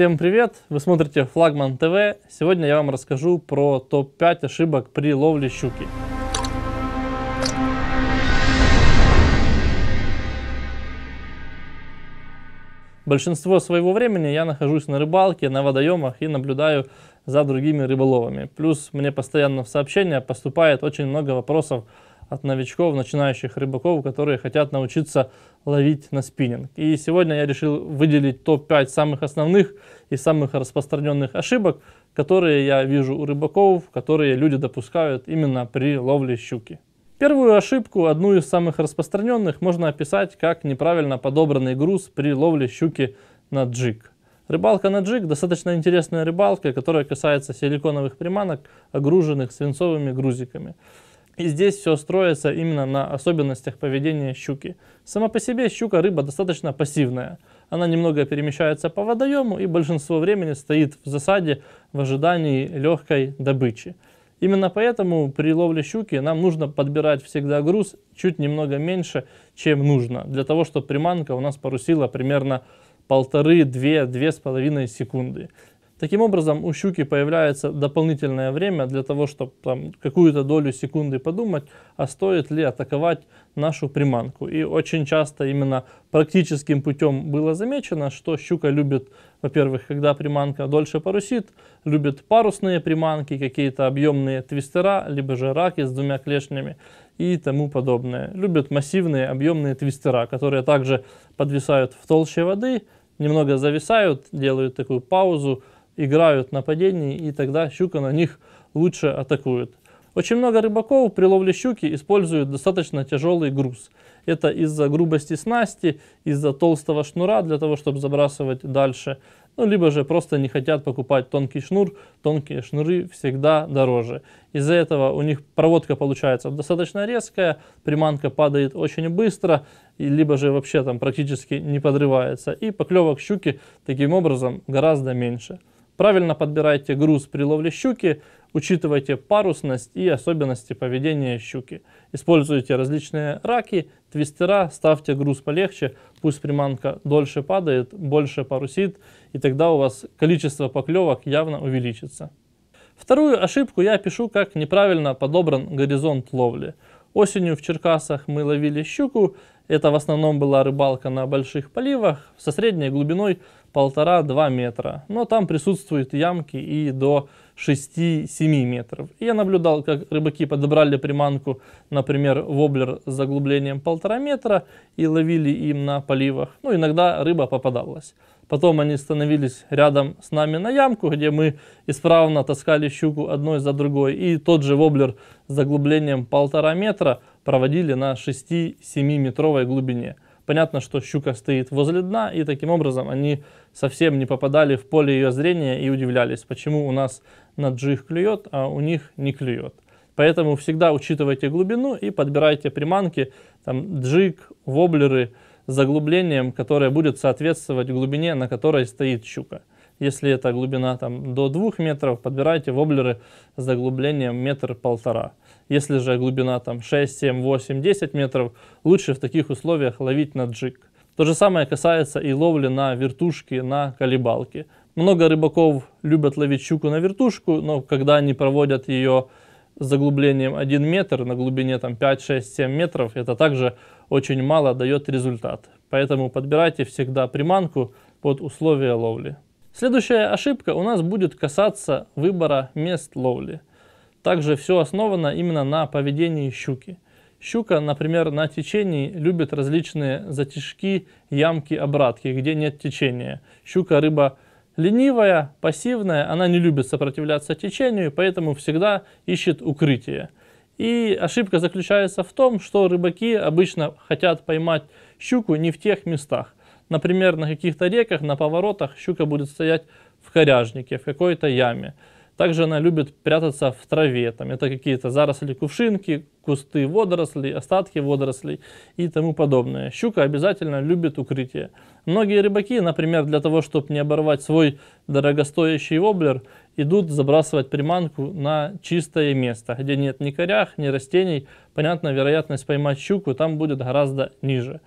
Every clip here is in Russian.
Всем привет! Вы смотрите Флагман ТВ. Сегодня я вам расскажу про топ-5 ошибок при ловле щуки. Большинство своего времени я нахожусь на рыбалке, на водоемах и наблюдаю за другими рыболовами. Плюс мне постоянно в сообщения поступает очень много вопросов от новичков, начинающих рыбаков, которые хотят научиться ловить на спиннинг. И сегодня я решил выделить топ-5 самых основных и самых распространенных ошибок, которые я вижу у рыбаков, которые люди допускают именно при ловле щуки. Первую ошибку, одну из самых распространенных, можно описать как неправильно подобранный груз при ловле щуки на джиг. Рыбалка на джиг – достаточно интересная рыбалка, которая касается силиконовых приманок, огруженных свинцовыми грузиками. И здесь все строится именно на особенностях поведения щуки. Сама по себе щука рыба достаточно пассивная. Она немного перемещается по водоему и большинство времени стоит в засаде в ожидании легкой добычи. Именно поэтому при ловле щуки нам нужно подбирать всегда груз чуть немного меньше, чем нужно, для того, чтобы приманка у нас порусила примерно полторы, две, две с половиной секунды. Таким образом, у щуки появляется дополнительное время для того, чтобы какую-то долю секунды подумать, а стоит ли атаковать нашу приманку. И очень часто именно практическим путем было замечено, что щука любит, во-первых, когда приманка дольше парусит, любит парусные приманки, какие-то объемные твистера, либо же раки с двумя клешнями и тому подобное. Любят массивные объемные твистера, которые также подвисают в толще воды, немного зависают, делают такую паузу, играют нападений, и тогда щука на них лучше атакует. Очень много рыбаков при ловле щуки используют достаточно тяжелый груз. Это из-за грубости снасти, из-за толстого шнура для того, чтобы забрасывать дальше. Ну, либо же просто не хотят покупать тонкий шнур. Тонкие шнуры всегда дороже. Из-за этого у них проводка получается достаточно резкая, приманка падает очень быстро, и либо же вообще там практически не подрывается. И поклевок щуки таким образом гораздо меньше. Правильно подбирайте груз при ловле щуки, учитывайте парусность и особенности поведения щуки. Используйте различные раки, твистера, ставьте груз полегче, пусть приманка дольше падает, больше парусит, и тогда у вас количество поклевок явно увеличится. Вторую ошибку я пишу, как неправильно подобран горизонт ловли. Осенью в Черкасах мы ловили щуку, это в основном была рыбалка на больших поливах со средней глубиной полтора-два метра. Но там присутствуют ямки и до 6-7 метров. я наблюдал, как рыбаки подобрали приманку, например, воблер с заглублением полтора метра и ловили им на поливах. Ну, иногда рыба попадалась. Потом они становились рядом с нами на ямку, где мы исправно таскали щуку одной за другой. И тот же воблер с заглублением полтора метра проводили на 6-7 метровой глубине. Понятно, что щука стоит возле дна, и таким образом они совсем не попадали в поле ее зрения и удивлялись, почему у нас на джих клюет, а у них не клюет. Поэтому всегда учитывайте глубину и подбирайте приманки, там джиг, воблеры с заглублением, которое будет соответствовать глубине, на которой стоит щука. Если это глубина там, до 2 метров, подбирайте воблеры с заглублением метр-полтора. Если же глубина там, 6, 7, 8, 10 метров, лучше в таких условиях ловить на джиг. То же самое касается и ловли на вертушки, на колебалки. Много рыбаков любят ловить щуку на вертушку, но когда они проводят ее с заглублением 1 метр на глубине там, 5, 6, 7 метров, это также очень мало дает результат. Поэтому подбирайте всегда приманку под условия ловли. Следующая ошибка у нас будет касаться выбора мест ловли. Также все основано именно на поведении щуки. Щука, например, на течении любит различные затяжки, ямки, обратки, где нет течения. Щука рыба ленивая, пассивная, она не любит сопротивляться течению, поэтому всегда ищет укрытие. И ошибка заключается в том, что рыбаки обычно хотят поймать щуку не в тех местах. Например, на каких-то реках, на поворотах щука будет стоять в коряжнике, в какой-то яме. Также она любит прятаться в траве. Там это какие-то заросли кувшинки, кусты водорослей, остатки водорослей и тому подобное. Щука обязательно любит укрытие. Многие рыбаки, например, для того, чтобы не оборвать свой дорогостоящий воблер, идут забрасывать приманку на чистое место, где нет ни корях, ни растений. Понятно, вероятность поймать щуку там будет гораздо ниже.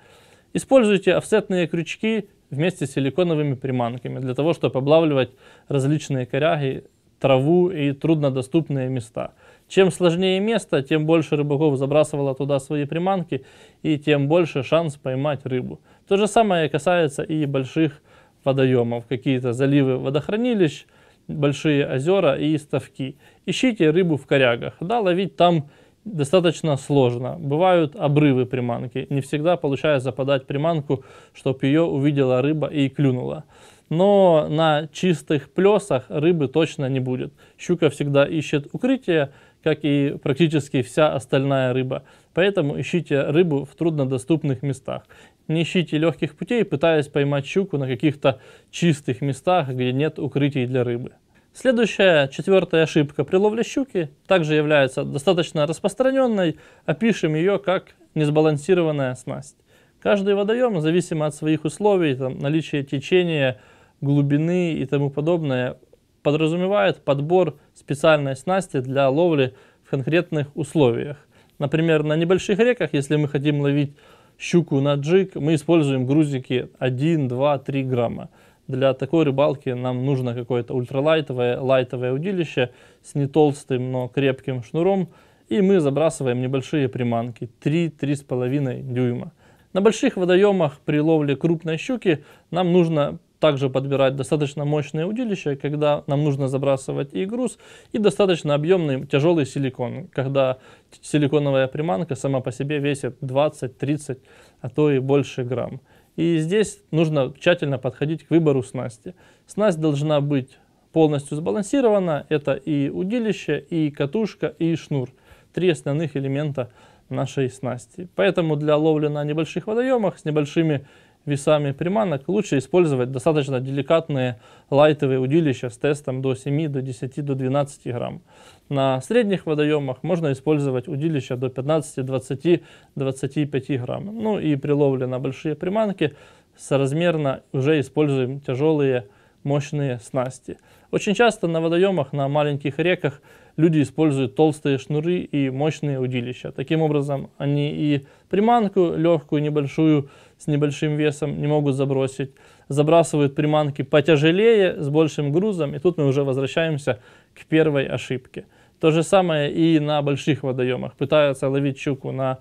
Используйте офсетные крючки вместе с силиконовыми приманками для того, чтобы облавливать различные коряги, траву и труднодоступные места. Чем сложнее место, тем больше рыбаков забрасывало туда свои приманки и тем больше шанс поймать рыбу. То же самое касается и больших водоемов, какие-то заливы водохранилищ, большие озера и ставки. Ищите рыбу в корягах, да, ловить там рыбу достаточно сложно. Бывают обрывы приманки. Не всегда получается подать приманку, чтобы ее увидела рыба и клюнула. Но на чистых плесах рыбы точно не будет. Щука всегда ищет укрытие, как и практически вся остальная рыба. Поэтому ищите рыбу в труднодоступных местах. Не ищите легких путей, пытаясь поймать щуку на каких-то чистых местах, где нет укрытий для рыбы. Следующая, четвертая ошибка при ловле щуки также является достаточно распространенной. Опишем ее как несбалансированная снасть. Каждый водоем, зависимо от своих условий, там, наличия течения, глубины и тому подобное, подразумевает подбор специальной снасти для ловли в конкретных условиях. Например, на небольших реках, если мы хотим ловить щуку на джиг, мы используем грузики 1, 2, 3 грамма для такой рыбалки нам нужно какое-то ультралайтовое, лайтовое удилище с не толстым, но крепким шнуром. И мы забрасываем небольшие приманки 3-3,5 дюйма. На больших водоемах при ловле крупной щуки нам нужно также подбирать достаточно мощное удилище, когда нам нужно забрасывать и груз, и достаточно объемный тяжелый силикон, когда силиконовая приманка сама по себе весит 20-30, а то и больше грамм. И здесь нужно тщательно подходить к выбору снасти. Снасть должна быть полностью сбалансирована. Это и удилище, и катушка, и шнур. Три основных элемента нашей снасти. Поэтому для ловли на небольших водоемах с небольшими весами приманок, лучше использовать достаточно деликатные лайтовые удилища с тестом до 7, до 10, до 12 грамм. На средних водоемах можно использовать удилища до 15, 20, 25 грамм. Ну и при ловле на большие приманки соразмерно уже используем тяжелые мощные снасти. Очень часто на водоемах, на маленьких реках люди используют толстые шнуры и мощные удилища. Таким образом, они и приманку легкую, небольшую с небольшим весом, не могут забросить. Забрасывают приманки потяжелее, с большим грузом, и тут мы уже возвращаемся к первой ошибке. То же самое и на больших водоемах. Пытаются ловить щуку на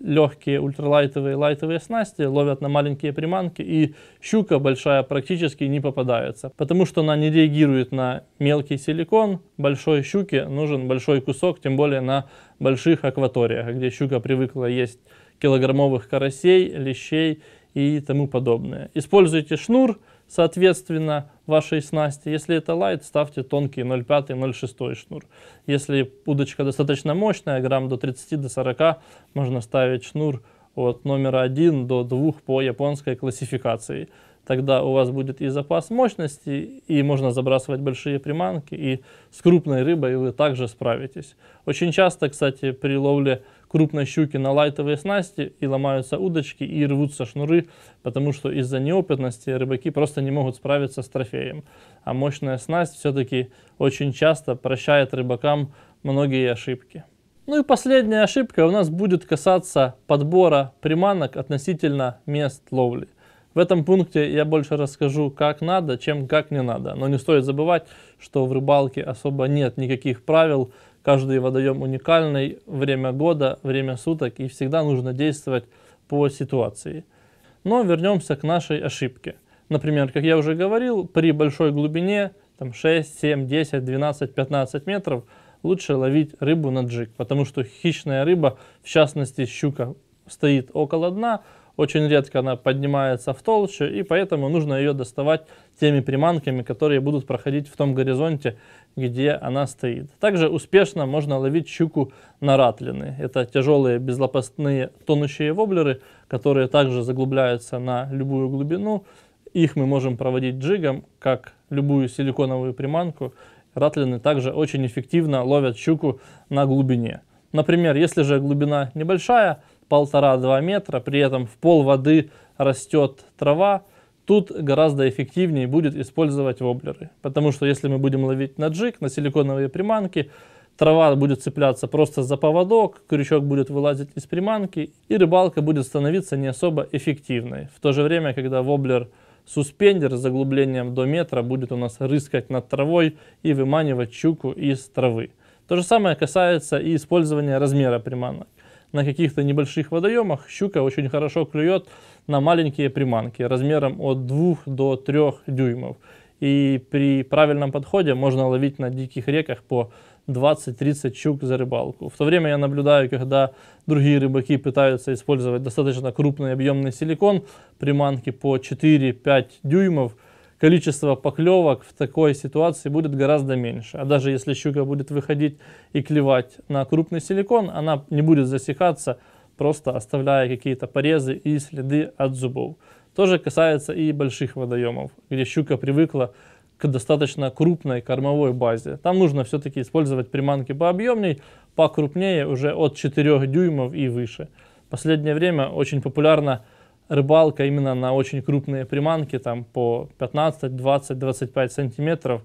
легкие ультралайтовые лайтовые снасти ловят на маленькие приманки, и щука большая практически не попадается, потому что она не реагирует на мелкий силикон. Большой щуке нужен большой кусок, тем более на больших акваториях, где щука привыкла есть килограммовых карасей, лещей и тому подобное. Используйте шнур, соответственно вашей снасти. Если это лайт, ставьте тонкий 0,5, 0,6 шнур. Если удочка достаточно мощная, грамм до 30, до 40, можно ставить шнур от номера 1 до 2 по японской классификации тогда у вас будет и запас мощности, и можно забрасывать большие приманки, и с крупной рыбой вы также справитесь. Очень часто, кстати, при ловле крупной щуки на лайтовые снасти и ломаются удочки, и рвутся шнуры, потому что из-за неопытности рыбаки просто не могут справиться с трофеем. А мощная снасть все-таки очень часто прощает рыбакам многие ошибки. Ну и последняя ошибка у нас будет касаться подбора приманок относительно мест ловли. В этом пункте я больше расскажу, как надо, чем как не надо. Но не стоит забывать, что в рыбалке особо нет никаких правил. Каждый водоем уникальный, время года, время суток, и всегда нужно действовать по ситуации. Но вернемся к нашей ошибке. Например, как я уже говорил, при большой глубине, там 6, 7, 10, 12, 15 метров, лучше ловить рыбу на джиг, потому что хищная рыба, в частности щука, стоит около дна, очень редко она поднимается в толщу и поэтому нужно ее доставать теми приманками, которые будут проходить в том горизонте, где она стоит. Также успешно можно ловить щуку на ратлины. Это тяжелые безлопастные тонущие воблеры, которые также заглубляются на любую глубину. Их мы можем проводить джигом, как любую силиконовую приманку. Ратлины также очень эффективно ловят щуку на глубине. Например, если же глубина небольшая, полтора-два метра, при этом в пол воды растет трава, тут гораздо эффективнее будет использовать воблеры. Потому что если мы будем ловить на джик, на силиконовые приманки, трава будет цепляться просто за поводок, крючок будет вылазить из приманки, и рыбалка будет становиться не особо эффективной. В то же время, когда воблер суспендер с заглублением до метра будет у нас рыскать над травой и выманивать чуку из травы. То же самое касается и использования размера приманок на каких-то небольших водоемах щука очень хорошо клюет на маленькие приманки размером от 2 до 3 дюймов. И при правильном подходе можно ловить на диких реках по 20-30 щук за рыбалку. В то время я наблюдаю, когда другие рыбаки пытаются использовать достаточно крупный объемный силикон, приманки по 4-5 дюймов, количество поклевок в такой ситуации будет гораздо меньше. А даже если щука будет выходить и клевать на крупный силикон, она не будет засекаться, просто оставляя какие-то порезы и следы от зубов. Тоже касается и больших водоемов, где щука привыкла к достаточно крупной кормовой базе. Там нужно все-таки использовать приманки пообъемней, покрупнее уже от 4 дюймов и выше. В последнее время очень популярно рыбалка именно на очень крупные приманки, там по 15, 20, 25 сантиметров,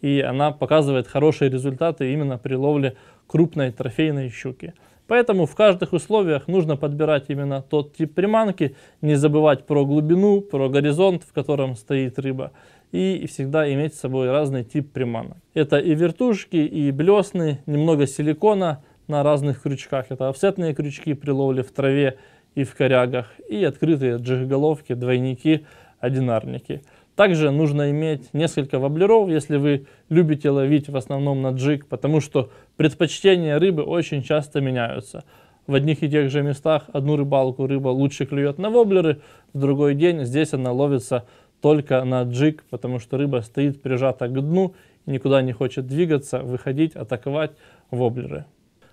и она показывает хорошие результаты именно при ловле крупной трофейной щуки. Поэтому в каждых условиях нужно подбирать именно тот тип приманки, не забывать про глубину, про горизонт, в котором стоит рыба, и всегда иметь с собой разный тип приманок. Это и вертушки, и блесны, немного силикона на разных крючках. Это офсетные крючки при ловле в траве, и в корягах, и открытые джихголовки, двойники, одинарники. Также нужно иметь несколько воблеров, если вы любите ловить в основном на джиг, потому что предпочтения рыбы очень часто меняются. В одних и тех же местах одну рыбалку рыба лучше клюет на воблеры, в другой день здесь она ловится только на джиг, потому что рыба стоит прижата к дну, никуда не хочет двигаться, выходить, атаковать воблеры.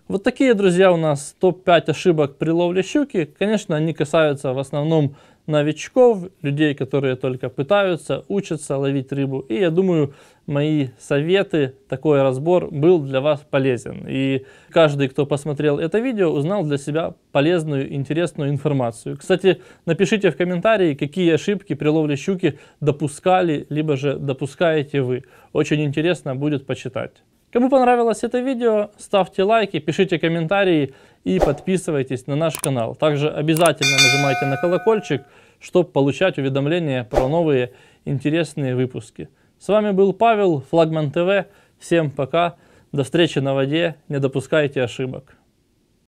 Вот такие, друзья, у нас топ-5 ошибок при ловле щуки. Конечно, они касаются в основном новичков, людей, которые только пытаются, учатся ловить рыбу. И я думаю, мои советы, такой разбор был для вас полезен. И каждый, кто посмотрел это видео, узнал для себя полезную, интересную информацию. Кстати, напишите в комментарии, какие ошибки при ловле щуки допускали, либо же допускаете вы. Очень интересно будет почитать. Кому понравилось это видео, ставьте лайки, пишите комментарии и подписывайтесь на наш канал. Также обязательно нажимайте на колокольчик, чтобы получать уведомления про новые интересные выпуски. С вами был Павел, Флагман ТВ. Всем пока, до встречи на воде, не допускайте ошибок.